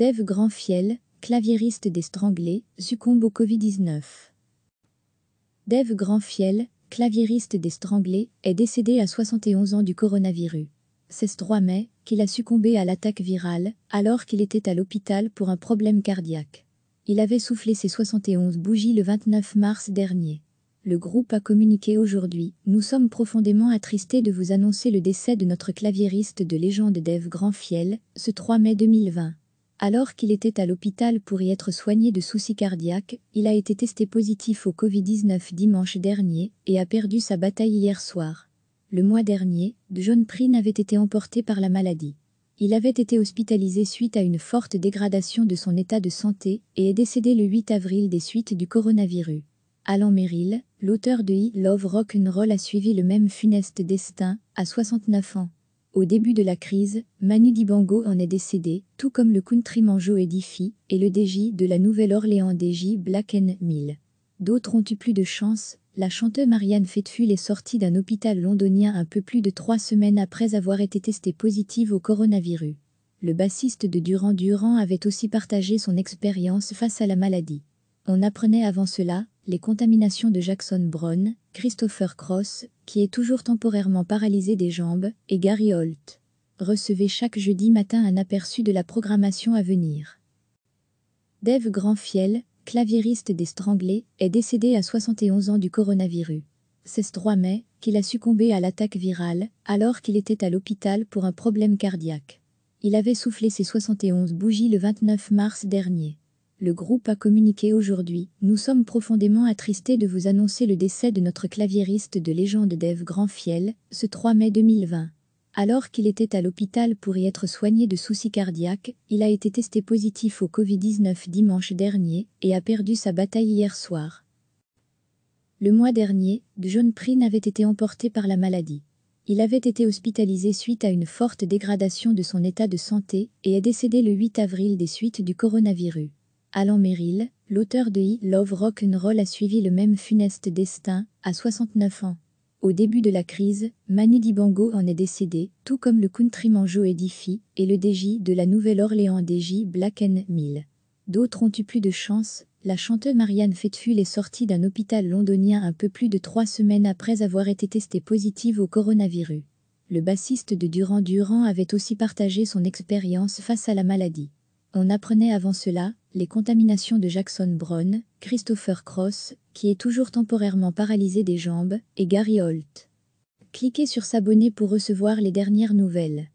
Dave Grandfiel, claviériste des Stranglés, succombe au Covid-19. Dave Grandfiel, claviériste des Stranglés, est décédé à 71 ans du coronavirus. C'est ce 3 mai qu'il a succombé à l'attaque virale alors qu'il était à l'hôpital pour un problème cardiaque. Il avait soufflé ses 71 bougies le 29 mars dernier. Le groupe a communiqué aujourd'hui « Nous sommes profondément attristés de vous annoncer le décès de notre claviériste de légende Dave Grandfiel, ce 3 mai 2020. Alors qu'il était à l'hôpital pour y être soigné de soucis cardiaques, il a été testé positif au Covid-19 dimanche dernier et a perdu sa bataille hier soir. Le mois dernier, John Prine avait été emporté par la maladie. Il avait été hospitalisé suite à une forte dégradation de son état de santé et est décédé le 8 avril des suites du coronavirus. Alan Merrill, l'auteur de I Love Rock'n'Roll a suivi le même funeste destin, à 69 ans. Au début de la crise, Manu Dibango en est décédé, tout comme le countryman Joe Edifi et le DJ de la Nouvelle-Orléans DJ Black Mill. D'autres ont eu plus de chance, la chanteuse Marianne Faithfull est sortie d'un hôpital londonien un peu plus de trois semaines après avoir été testée positive au coronavirus. Le bassiste de Durand Durand avait aussi partagé son expérience face à la maladie. On apprenait avant cela les contaminations de Jackson Brown, Christopher Cross, qui est toujours temporairement paralysé des jambes, et Gary Holt. Recevez chaque jeudi matin un aperçu de la programmation à venir. Dave Grandfiel, claviériste des Stranglés, est décédé à 71 ans du coronavirus. C'est ce 3 mai qu'il a succombé à l'attaque virale, alors qu'il était à l'hôpital pour un problème cardiaque. Il avait soufflé ses 71 bougies le 29 mars dernier. Le groupe a communiqué aujourd'hui. Nous sommes profondément attristés de vous annoncer le décès de notre claviériste de légende Dave Grandfiel, ce 3 mai 2020. Alors qu'il était à l'hôpital pour y être soigné de soucis cardiaques, il a été testé positif au Covid-19 dimanche dernier et a perdu sa bataille hier soir. Le mois dernier, John Prine avait été emporté par la maladie. Il avait été hospitalisé suite à une forte dégradation de son état de santé et est décédé le 8 avril des suites du coronavirus. Alan Merrill, l'auteur de I Love Rock'n'Roll a suivi le même funeste destin, à 69 ans. Au début de la crise, Manu Dibango en est décédé, tout comme le countryman Joe Edifi et le DJ de la Nouvelle-Orléans DJ Black Mill. D'autres ont eu plus de chance, la chanteuse Marianne Faithfull est sortie d'un hôpital londonien un peu plus de trois semaines après avoir été testée positive au coronavirus. Le bassiste de Durand Durand avait aussi partagé son expérience face à la maladie. On apprenait avant cela les contaminations de Jackson Brown, Christopher Cross, qui est toujours temporairement paralysé des jambes, et Gary Holt. Cliquez sur s'abonner pour recevoir les dernières nouvelles.